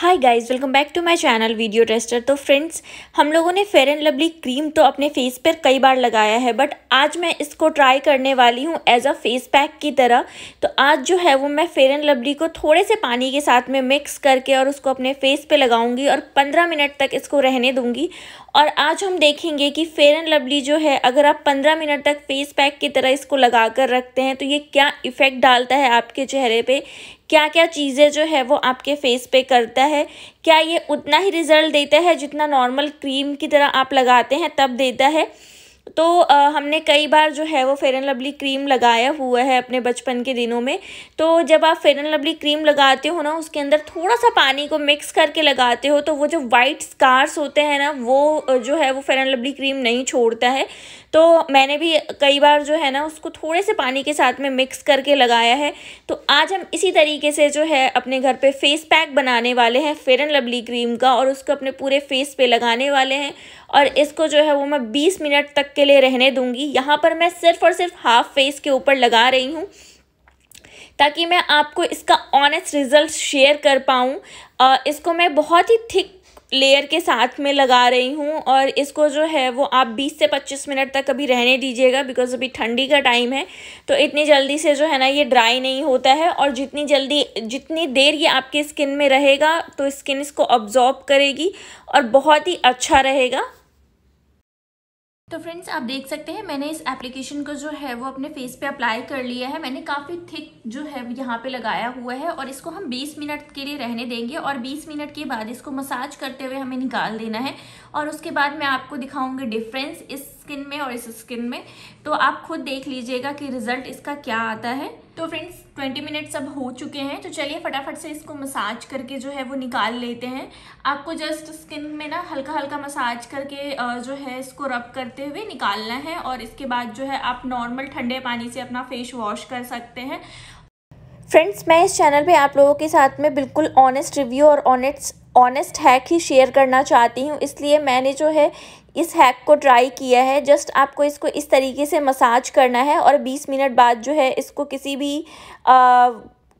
hi guys welcome back to my channel video tester तो friends हम लोगों ने फेयर एंड लवली क्रीम तो अपने फेस पर कई बार लगाया है बट आज मैं इसको ट्राई करने वाली हूँ एज अ फेस पैक की तरह तो आज जो है वो मैं फेयर एंड लवली को थोड़े से पानी के साथ में मिक्स करके और उसको अपने फेस पे लगाऊंगी और पंद्रह मिनट तक इसको रहने दूँगी और आज हम देखेंगे कि फेयर एंड लवली जो है अगर आप पंद्रह मिनट तक फेस पैक की तरह इसको लगा कर रखते हैं तो ये क्या इफ़ेक्ट डालता है आपके चेहरे पर क्या क्या चीज़ें जो है वो आपके फेस पे करता है क्या ये उतना ही रिज़ल्ट देता है जितना नॉर्मल क्रीम की तरह आप लगाते हैं तब देता है तो आ, हमने कई बार जो है वो फेयर एंड लवली क्रीम लगाया हुआ है अपने बचपन के दिनों में तो जब आप फेयर एंड लवली क्रीम लगाते हो ना उसके अंदर थोड़ा सा पानी को मिक्स करके लगाते हो तो वो जो वाइट स्कार्स होते हैं ना वो जो है वो फेयर एंड लवली क्रीम नहीं छोड़ता है तो मैंने भी कई बार जो है ना उसको थोड़े से पानी के साथ में मिक्स करके लगाया है तो आज हम इसी तरीके से जो है अपने घर पे फेस पैक बनाने वाले हैं फेर एंड लवली क्रीम का और उसको अपने पूरे फेस पे लगाने वाले हैं और इसको जो है वो मैं बीस मिनट तक के लिए रहने दूँगी यहाँ पर मैं सिर्फ और सिर्फ हाफ फेस के ऊपर लगा रही हूँ ताकि मैं आपको इसका ऑनेस्ट रिज़ल्ट शेयर कर पाऊँ इसको मैं बहुत ही थिक लेयर के साथ में लगा रही हूँ और इसको जो है वो आप 20 से 25 मिनट तक अभी रहने दीजिएगा बिकॉज अभी ठंडी का टाइम है तो इतनी जल्दी से जो है ना ये ड्राई नहीं होता है और जितनी जल्दी जितनी देर ये आपके स्किन में रहेगा तो स्किन इसको ऑब्ज़ॉर्ब करेगी और बहुत ही अच्छा रहेगा तो फ्रेंड्स आप देख सकते हैं मैंने इस एप्लीकेशन को जो है वो अपने फेस पे अप्लाई कर लिया है मैंने काफ़ी थिक जो है यहाँ पे लगाया हुआ है और इसको हम 20 मिनट के लिए रहने देंगे और 20 मिनट के बाद इसको मसाज करते हुए हमें निकाल देना है और उसके बाद मैं आपको दिखाऊंगी डिफरेंस इस स्किन में और इस स्किन में तो आप खुद देख लीजिएगा कि रिजल्ट इसका क्या आता है तो फ्रेंड्स 20 मिनट्स अब हो चुके हैं तो चलिए फटाफट से इसको मसाज करके जो है वो निकाल लेते हैं आपको जस्ट स्किन में ना हल्का हल्का मसाज करके जो है इसको रब करते हुए निकालना है और इसके बाद जो है आप नॉर्मल ठंडे पानी से अपना फेस वॉश कर सकते हैं फ्रेंड्स मैं इस चैनल पे आप लोगों के साथ में बिल्कुल ऑनेस्ट रिव्यू और ऑनेस्ट ऑनेस्ट हैक ही शेयर करना चाहती हूँ इसलिए मैंने जो है इस हैक को ट्राई किया है जस्ट आपको इसको इस तरीके से मसाज करना है और 20 मिनट बाद जो है इसको किसी भी आ,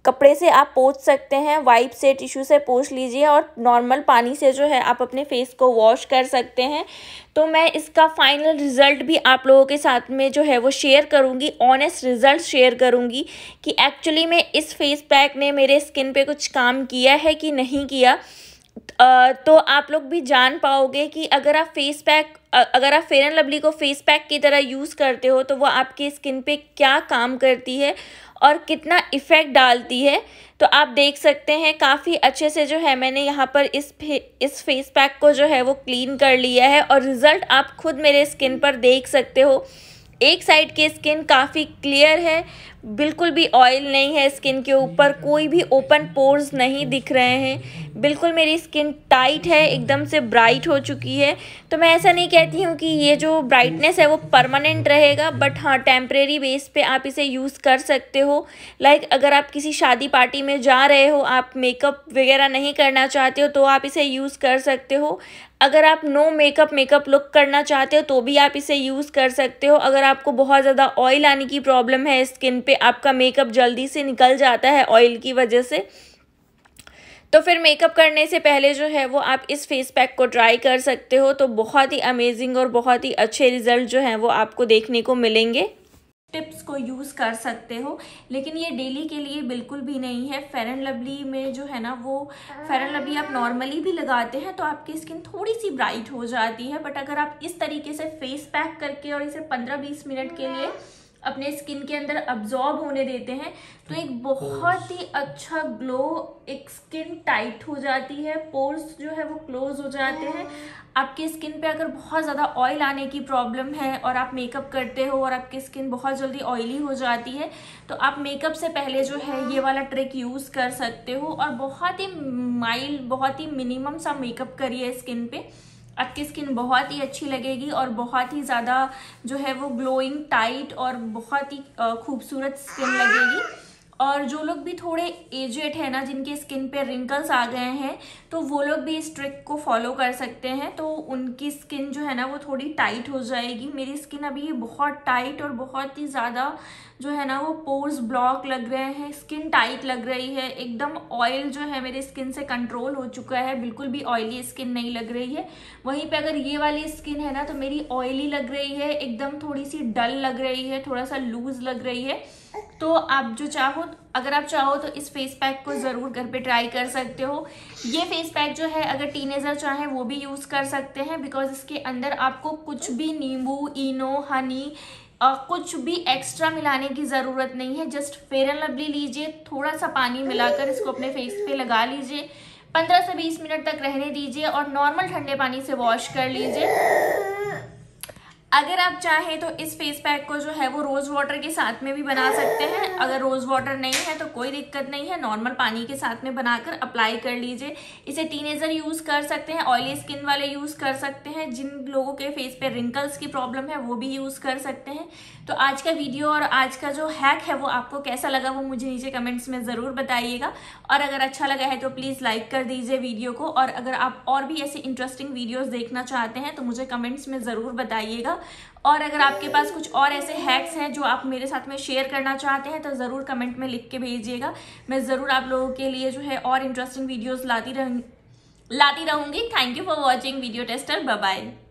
कपड़े से आप पोछ सकते हैं वाइप से टिश्यू से पोछ लीजिए और नॉर्मल पानी से जो है आप अपने फेस को वॉश कर सकते हैं तो मैं इसका फाइनल रिज़ल्ट भी आप लोगों के साथ में जो है वो शेयर करूँगी ऑनेस्ट रिज़ल्ट शेयर करूँगी कि एक्चुअली में इस फेस पैक ने मेरे स्किन पर कुछ काम किया है कि नहीं किया तो आप लोग भी जान पाओगे कि अगर आप फेस पैक अगर आप फेयर एंड लवली को फेस पैक की तरह यूज़ करते हो तो वो आपकी स्किन पे क्या काम करती है और कितना इफ़ेक्ट डालती है तो आप देख सकते हैं काफ़ी अच्छे से जो है मैंने यहाँ पर इस फे, इस फेस पैक को जो है वो क्लीन कर लिया है और रिज़ल्ट आप खुद मेरे स्किन पर देख सकते हो एक साइड की स्किन काफ़ी क्लियर है बिल्कुल भी ऑयल नहीं है स्किन के ऊपर कोई भी ओपन पोर्स नहीं दिख रहे हैं बिल्कुल मेरी स्किन टाइट है एकदम से ब्राइट हो चुकी है तो मैं ऐसा नहीं कहती हूँ कि ये जो ब्राइटनेस है वो परमानेंट रहेगा बट हाँ टेम्प्रेरी बेस पे आप इसे यूज़ कर सकते हो लाइक like, अगर आप किसी शादी पार्टी में जा रहे हो आप मेकअप वगैरह नहीं करना चाहते हो तो आप इसे यूज़ कर सकते हो अगर आप नो मेकअप मेकअप लुक करना चाहते हो तो भी आप इसे यूज़ कर सकते हो अगर आपको बहुत ज़्यादा ऑयल आने की प्रॉब्लम है स्किन पे आपका मेकअप जल्दी से निकल जाता है ऑयल की वजह से तो फिर मेकअप करने से पहले जो है वो आप इस फेस पैक को ट्राई कर सकते हो तो बहुत ही अमेजिंग और बहुत ही अच्छे रिजल्ट जो हैं वो आपको देखने को मिलेंगे टिप्स को यूज़ कर सकते हो लेकिन ये डेली के लिए बिल्कुल भी नहीं है फेर एंड लवली में जो है ना वो फेर एंड लवली आप नॉर्मली भी लगाते हैं तो आपकी स्किन थोड़ी सी ब्राइट हो जाती है बट अगर आप इस तरीके से फेस पैक करके और इसे 15-20 मिनट के लिए अपने स्किन के अंदर अब्जॉर्ब होने देते हैं तो एक बहुत ही अच्छा ग्लो एक स्किन टाइट हो जाती है पोर्स जो है वो क्लोज हो जाते हैं आपके स्किन पे अगर बहुत ज़्यादा ऑयल आने की प्रॉब्लम है और आप मेकअप करते हो और आपकी स्किन बहुत जल्दी ऑयली हो जाती है तो आप मेकअप से पहले जो है ये वाला ट्रिक यूज़ कर सकते हो और बहुत ही माइल्ड बहुत ही मिनिमम सा मेकअप करिए स्किन पर आपकी स्किन बहुत ही अच्छी लगेगी और बहुत ही ज़्यादा जो है वो ग्लोइंग टाइट और बहुत ही खूबसूरत स्किन लगेगी और जो लोग भी थोड़े एजेड हैं ना जिनके स्किन पे रिंकल्स आ गए हैं तो वो लोग भी इस ट्रिक को फॉलो कर सकते हैं तो उनकी स्किन जो है ना वो थोड़ी टाइट हो जाएगी मेरी स्किन अभी बहुत टाइट और बहुत ही ज़्यादा जो है ना वो पोर्स ब्लॉक लग रहे हैं स्किन टाइट लग रही है एकदम ऑयल जो है मेरी स्किन से कंट्रोल हो चुका है बिल्कुल भी ऑयली स्किन नहीं लग रही है वहीं पर अगर ये वाली स्किन है ना तो मेरी ऑयली लग रही है एकदम थोड़ी सी डल लग रही है थोड़ा सा लूज लग रही है तो आप जो चाहो अगर आप चाहो तो इस फेस पैक को ज़रूर घर पे ट्राई कर सकते हो ये फेस पैक जो है अगर टीनेज़र चाहें वो भी यूज़ कर सकते हैं बिकॉज इसके अंदर आपको कुछ भी नींबू इनो हनी आ, कुछ भी एक्स्ट्रा मिलाने की ज़रूरत नहीं है जस्ट फेयर एंड लवली लीजिए थोड़ा सा पानी मिलाकर इसको अपने फेस पे लगा लीजिए पंद्रह से बीस मिनट तक रहने दीजिए और नॉर्मल ठंडे पानी से वॉश कर लीजिए अगर आप चाहें तो इस फेस पैक को जो है वो रोज़ वाटर के साथ में भी बना सकते हैं अगर रोज़ वाटर नहीं है तो कोई दिक्कत नहीं है नॉर्मल पानी के साथ में बनाकर अप्लाई कर लीजिए इसे टीनेज़र यूज़ कर सकते हैं ऑयली स्किन वाले यूज़ कर सकते हैं जिन लोगों के फेस पे रिंकल्स की प्रॉब्लम है वो भी यूज़ कर सकते हैं तो आज का वीडियो और आज का जो हैक है वो आपको कैसा लगा वो मुझे नीचे कमेंट्स में ज़रूर बताइएगा और अगर अच्छा लगा है तो प्लीज़ लाइक कर दीजिए वीडियो को और अगर आप और भी ऐसे इंटरेस्टिंग वीडियोज़ देखना चाहते हैं तो मुझे कमेंट्स में ज़रूर बताइएगा होगा और अगर आपके पास कुछ और ऐसे हैक्स हैं जो आप मेरे साथ में शेयर करना चाहते हैं तो ज़रूर कमेंट में लिख के भेजिएगा मैं ज़रूर आप लोगों के लिए जो है और इंटरेस्टिंग वीडियोज़ लाती रह लाती रहूँगी thank you for watching video tester bye